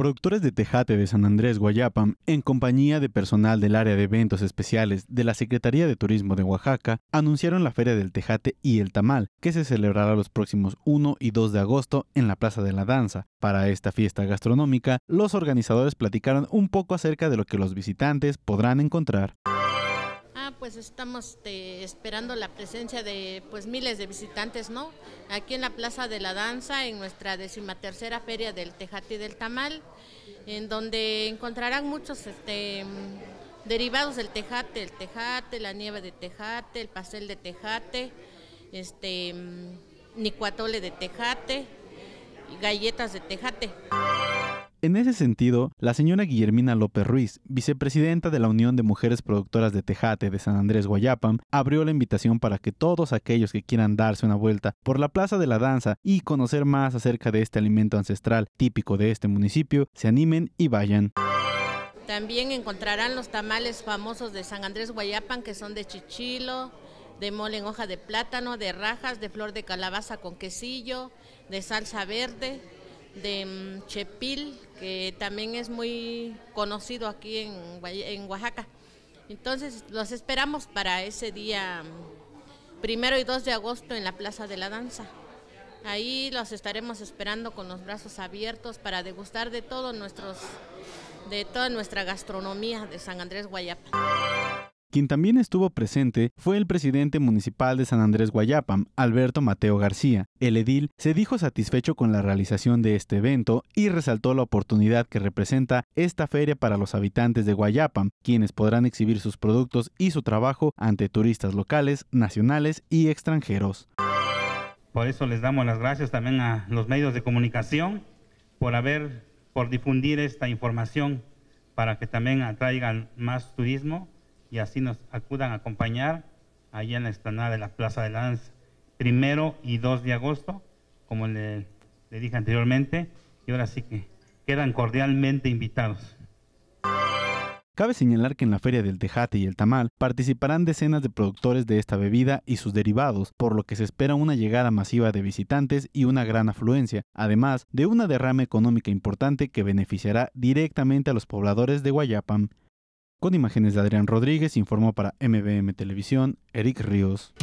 productores de Tejate de San Andrés Guayapam, en compañía de personal del área de eventos especiales de la Secretaría de Turismo de Oaxaca, anunciaron la Feria del Tejate y el Tamal, que se celebrará los próximos 1 y 2 de agosto en la Plaza de la Danza. Para esta fiesta gastronómica, los organizadores platicaron un poco acerca de lo que los visitantes podrán encontrar pues estamos este, esperando la presencia de pues miles de visitantes, ¿no? Aquí en la Plaza de la Danza, en nuestra decimatercera feria del y del Tamal, en donde encontrarán muchos este derivados del tejate, el tejate, la nieve de tejate, el pastel de tejate, este mm, nicuatole de tejate, y galletas de tejate. En ese sentido, la señora Guillermina López Ruiz, vicepresidenta de la Unión de Mujeres Productoras de Tejate de San Andrés Guayapan, abrió la invitación para que todos aquellos que quieran darse una vuelta por la Plaza de la Danza y conocer más acerca de este alimento ancestral típico de este municipio, se animen y vayan. También encontrarán los tamales famosos de San Andrés Guayapan que son de chichilo, de mole en hoja de plátano, de rajas, de flor de calabaza con quesillo, de salsa verde, de mm, Chepil, que también es muy conocido aquí en, Oaxaca. Entonces, los esperamos para ese día mm, primero y 2 de agosto en la Plaza de la Danza. Ahí los estaremos esperando con los brazos abiertos para degustar de todos nuestros de toda nuestra gastronomía de San Andrés Guayapa. Quien también estuvo presente fue el presidente municipal de San Andrés Guayapam, Alberto Mateo García. El edil se dijo satisfecho con la realización de este evento y resaltó la oportunidad que representa esta feria para los habitantes de Guayapam, quienes podrán exhibir sus productos y su trabajo ante turistas locales, nacionales y extranjeros. Por eso les damos las gracias también a los medios de comunicación por haber, por difundir esta información para que también atraigan más turismo y así nos acudan a acompañar allá en la explanada de la Plaza de la primero y 2 de agosto, como le, le dije anteriormente, y ahora sí que quedan cordialmente invitados. Cabe señalar que en la Feria del Tejate y el Tamal participarán decenas de productores de esta bebida y sus derivados, por lo que se espera una llegada masiva de visitantes y una gran afluencia, además de una derrama económica importante que beneficiará directamente a los pobladores de Guayapam. Con imágenes de Adrián Rodríguez, informó para MBM Televisión, Eric Ríos.